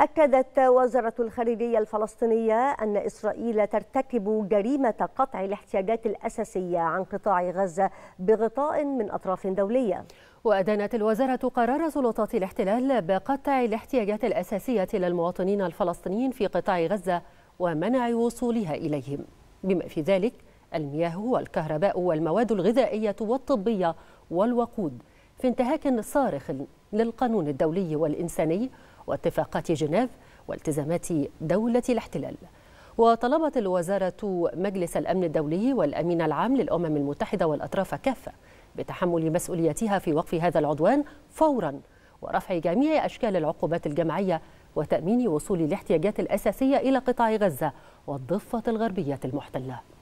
أكدت وزارة الخارجية الفلسطينية أن إسرائيل ترتكب جريمة قطع الاحتياجات الأساسية عن قطاع غزة بغطاء من أطراف دولية وأدانت الوزارة قرار سلطات الاحتلال بقطع الاحتياجات الأساسية للمواطنين الفلسطينيين في قطاع غزة ومنع وصولها إليهم بما في ذلك المياه والكهرباء والمواد الغذائية والطبية والوقود في انتهاك صارخ للقانون الدولي والإنساني واتفاقات جنيف والتزامات دولة الاحتلال وطلبت الوزارة مجلس الأمن الدولي والأمين العام للأمم المتحدة والأطراف كافة بتحمل مسؤوليتها في وقف هذا العدوان فورا ورفع جميع أشكال العقوبات الجماعية وتأمين وصول الاحتياجات الأساسية إلى قطاع غزة والضفة الغربية المحتلة